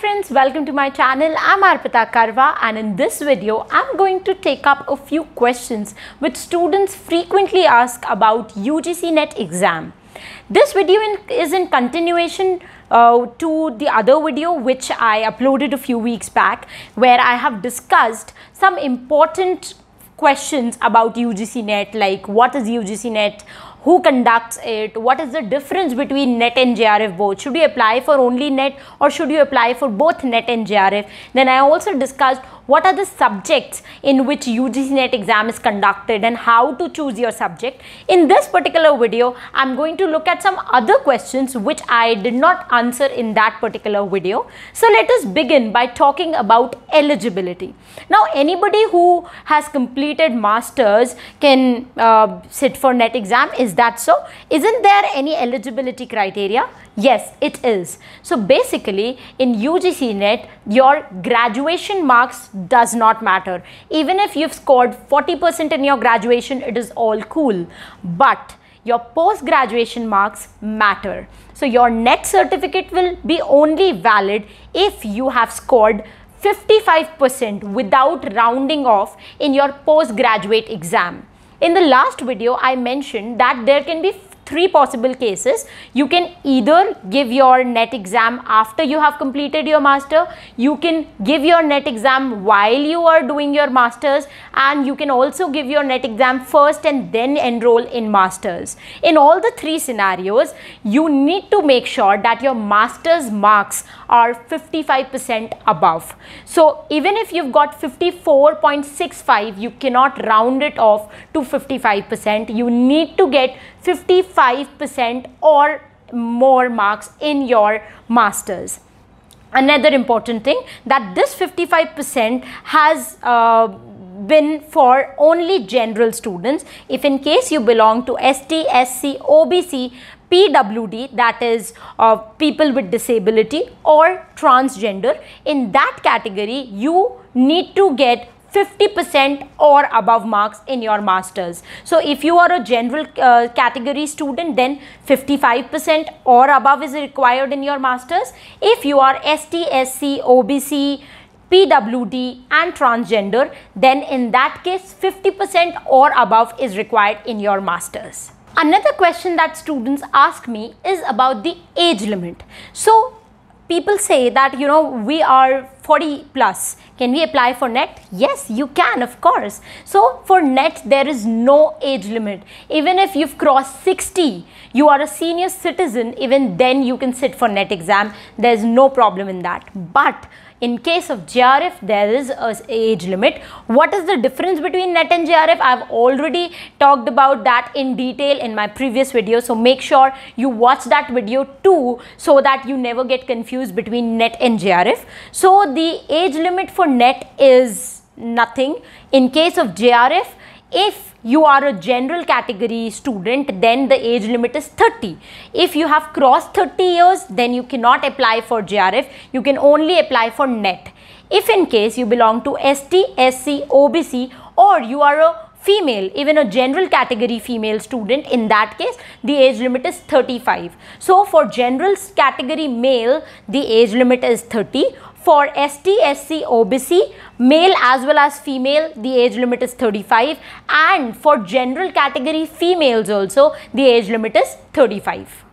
friends, welcome to my channel. I'm Arpita Karwa and in this video, I'm going to take up a few questions which students frequently ask about UGC NET exam. This video in, is in continuation uh, to the other video which I uploaded a few weeks back where I have discussed some important questions about UGC NET like what is UGC NET who conducts it, what is the difference between NET and JRF both, should you apply for only NET or should you apply for both NET and JRF. Then I also discussed what are the subjects in which UGC NET exam is conducted and how to choose your subject. In this particular video, I'm going to look at some other questions which I did not answer in that particular video. So let us begin by talking about eligibility. Now anybody who has completed masters can uh, sit for NET exam is is that so? Isn't there any eligibility criteria? Yes, it is. So basically in UGC NET, your graduation marks does not matter. Even if you've scored 40% in your graduation, it is all cool. But your post graduation marks matter. So your net certificate will be only valid if you have scored 55% without rounding off in your postgraduate exam. In the last video, I mentioned that there can be three possible cases. You can either give your NET exam after you have completed your master, you can give your NET exam while you are doing your masters and you can also give your NET exam first and then enroll in masters. In all the three scenarios, you need to make sure that your master's marks are 55% above. So even if you've got 54.65, you cannot round it off to 55%. You need to get 54 5 percent or more marks in your masters another important thing that this 55% has uh, been for only general students if in case you belong to ST, SC, OBC, PWD that is uh, people with disability or transgender in that category you need to get 50% or above marks in your masters so if you are a general uh, category student then 55% or above is required in your masters if you are STSC OBC PWD and transgender then in that case 50% or above is required in your masters another question that students ask me is about the age limit so people say that you know we are 40 plus. Can we apply for NET? Yes, you can, of course. So for NET, there is no age limit. Even if you've crossed 60, you are a senior citizen, even then you can sit for NET exam. There's no problem in that. But in case of JRF, there is a age limit. What is the difference between NET and JRF? I've already talked about that in detail in my previous video. So make sure you watch that video too so that you never get confused between NET and JRF. So the age limit for NET is nothing. In case of JRF, if you are a general category student, then the age limit is 30. If you have crossed 30 years, then you cannot apply for JRF. You can only apply for NET. If in case you belong to ST, SC, OBC or you are a female, even a general category female student, in that case, the age limit is 35. So, for general category male, the age limit is 30 for ST, SC, OBC, male as well as female, the age limit is 35 and for general category females also, the age limit is 35.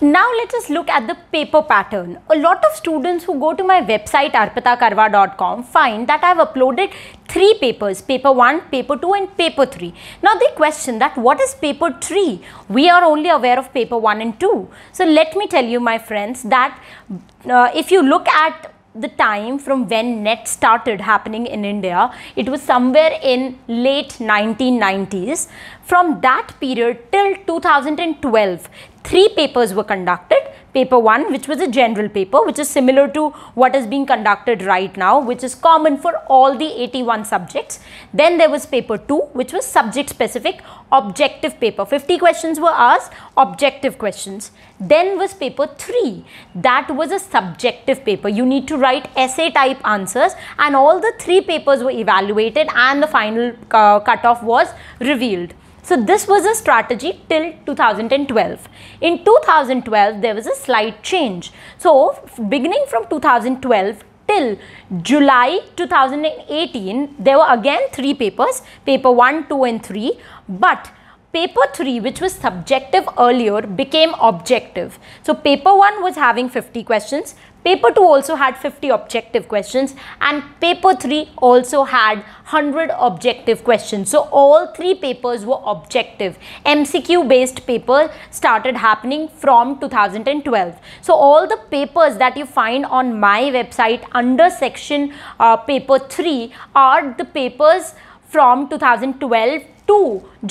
Now let us look at the paper pattern. A lot of students who go to my website arpitakarva.com find that I have uploaded three papers, paper 1, paper 2 and paper 3. Now they question that what is paper 3? We are only aware of paper 1 and 2. So let me tell you my friends that uh, if you look at the time from when net started happening in India. It was somewhere in late 1990s. From that period till 2012, three papers were conducted paper 1 which was a general paper which is similar to what is being conducted right now which is common for all the 81 subjects. Then there was paper 2 which was subject specific objective paper. 50 questions were asked objective questions. Then was paper 3 that was a subjective paper. You need to write essay type answers and all the three papers were evaluated and the final uh, cutoff was revealed. So this was a strategy till 2012. In 2012, there was a slight change. So beginning from 2012 till July 2018, there were again three papers, paper 1, 2 and 3. But paper 3 which was subjective earlier became objective. So paper 1 was having 50 questions, paper 2 also had 50 objective questions and paper 3 also had 100 objective questions. So all three papers were objective. MCQ based paper started happening from 2012. So all the papers that you find on my website under section uh, paper 3 are the papers from 2012 to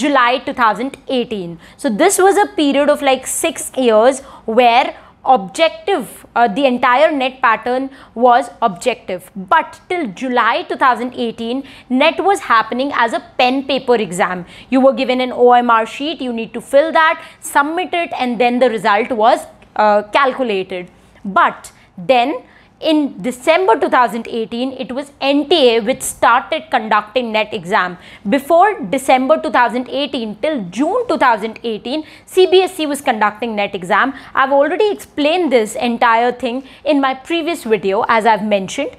July 2018. So this was a period of like six years where objective uh, the entire net pattern was objective but till july 2018 net was happening as a pen paper exam you were given an omr sheet you need to fill that submit it and then the result was uh, calculated but then in December 2018, it was NTA which started conducting NET exam. Before December 2018 till June 2018, CBSE was conducting NET exam. I've already explained this entire thing in my previous video as I've mentioned.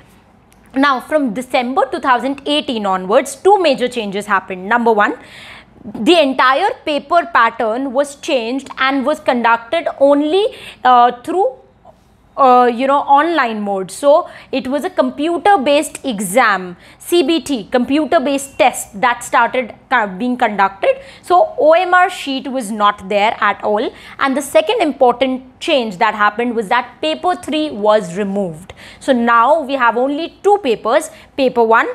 Now from December 2018 onwards, two major changes happened. Number one, the entire paper pattern was changed and was conducted only uh, through uh, you know online mode so it was a computer based exam cbt computer based test that started being conducted so omr sheet was not there at all and the second important change that happened was that paper 3 was removed so now we have only two papers paper 1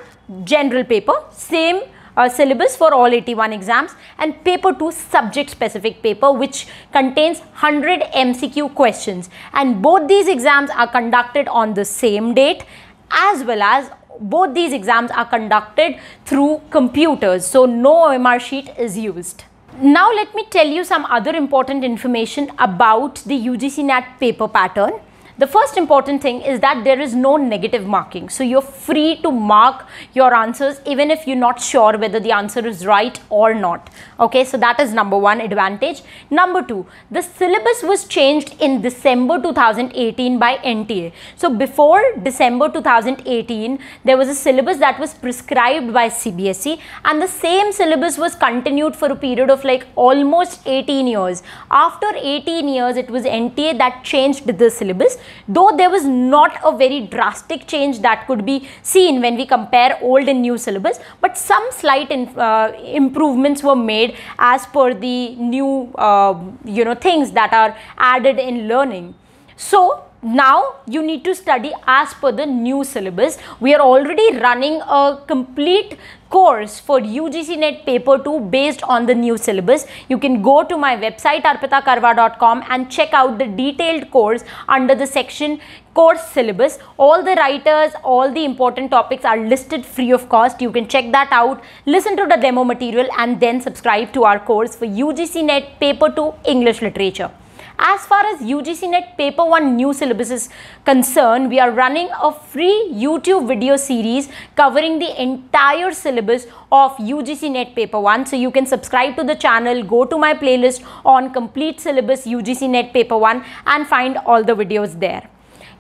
general paper same uh, syllabus for all 81 exams and paper 2 subject specific paper which contains 100 MCQ questions and both these exams are conducted on the same date as well as both these exams are conducted through computers so no OMR sheet is used. Now let me tell you some other important information about the UGC NAT paper pattern. The first important thing is that there is no negative marking. So you're free to mark your answers even if you're not sure whether the answer is right or not. Okay, so that is number one advantage. Number two, the syllabus was changed in December 2018 by NTA. So before December 2018, there was a syllabus that was prescribed by CBSE and the same syllabus was continued for a period of like almost 18 years. After 18 years, it was NTA that changed the syllabus though there was not a very drastic change that could be seen when we compare old and new syllabus but some slight in, uh, improvements were made as per the new uh, you know things that are added in learning so now you need to study as per the new syllabus we are already running a complete course for UGC NET paper 2 based on the new syllabus you can go to my website arpitakarwa.com and check out the detailed course under the section course syllabus all the writers all the important topics are listed free of cost you can check that out listen to the demo material and then subscribe to our course for UGC NET paper 2 English literature as far as UGC NET Paper 1 new syllabus is concerned, we are running a free YouTube video series covering the entire syllabus of UGC NET Paper 1. So you can subscribe to the channel, go to my playlist on complete syllabus UGC NET Paper 1 and find all the videos there.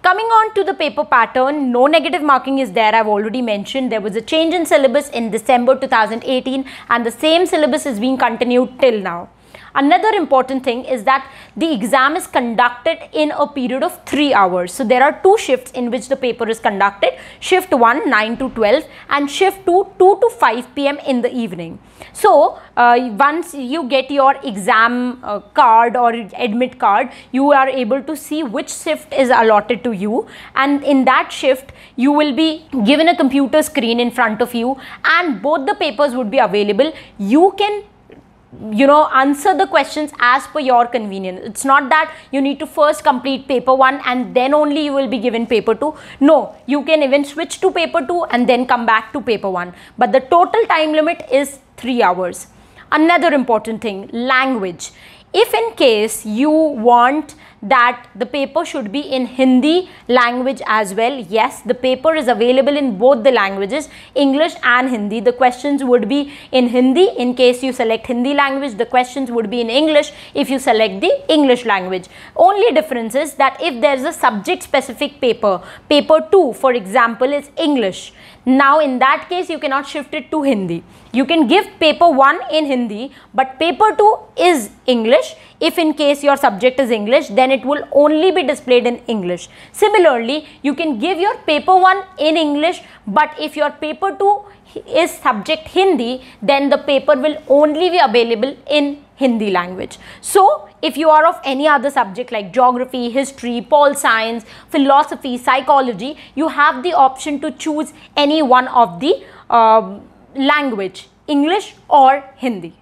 Coming on to the paper pattern, no negative marking is there. I've already mentioned there was a change in syllabus in December 2018 and the same syllabus is being continued till now. Another important thing is that the exam is conducted in a period of 3 hours. So there are two shifts in which the paper is conducted. Shift 1 9 to 12 and shift 2 2 to 5 pm in the evening. So uh, once you get your exam uh, card or admit card you are able to see which shift is allotted to you and in that shift you will be given a computer screen in front of you and both the papers would be available. You can you know answer the questions as per your convenience it's not that you need to first complete paper 1 and then only you will be given paper 2 no you can even switch to paper 2 and then come back to paper 1 but the total time limit is 3 hours another important thing language if in case you want that the paper should be in Hindi language as well. Yes, the paper is available in both the languages, English and Hindi. The questions would be in Hindi. In case you select Hindi language, the questions would be in English if you select the English language. Only difference is that if there's a subject specific paper, paper 2 for example is English. Now in that case, you cannot shift it to Hindi. You can give paper 1 in Hindi, but paper 2 is English. If in case your subject is English, then it will only be displayed in English. Similarly, you can give your paper 1 in English but if your paper 2 is subject Hindi then the paper will only be available in Hindi language. So if you are of any other subject like geography, history, pol science, philosophy, psychology, you have the option to choose any one of the uh, language, English or Hindi.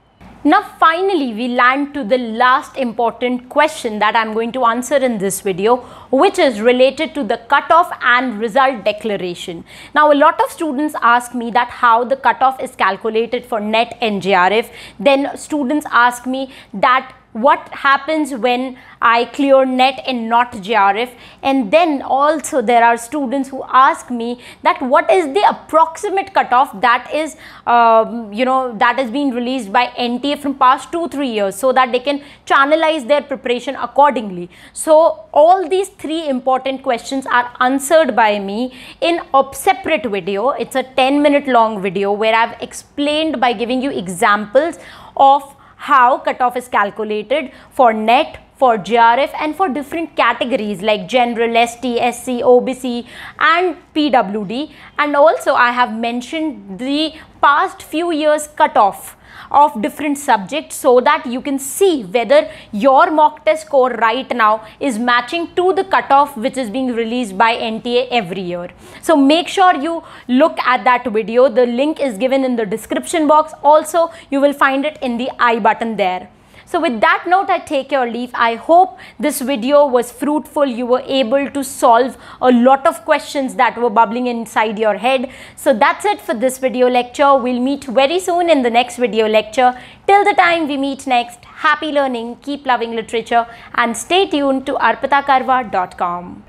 Now finally we land to the last important question that I'm going to answer in this video which is related to the cutoff and result declaration. Now a lot of students ask me that how the cutoff is calculated for NET NGRF. then students ask me that what happens when I clear net and not GRF and then also there are students who ask me that what is the approximate cutoff that is um, you know that has been released by NTA from past 2-3 years so that they can channelize their preparation accordingly. So all these three important questions are answered by me in a separate video. It's a 10 minute long video where I've explained by giving you examples of how cutoff is calculated for net for GRF and for different categories like general, ST, SC, OBC and PWD and also I have mentioned the past few years cutoff of different subjects so that you can see whether your mock test score right now is matching to the cutoff which is being released by NTA every year. So make sure you look at that video. The link is given in the description box. Also, you will find it in the I button there. So with that note, I take your leave. I hope this video was fruitful. You were able to solve a lot of questions that were bubbling inside your head. So that's it for this video lecture. We'll meet very soon in the next video lecture. Till the time we meet next, happy learning, keep loving literature and stay tuned to arpitakarva.com.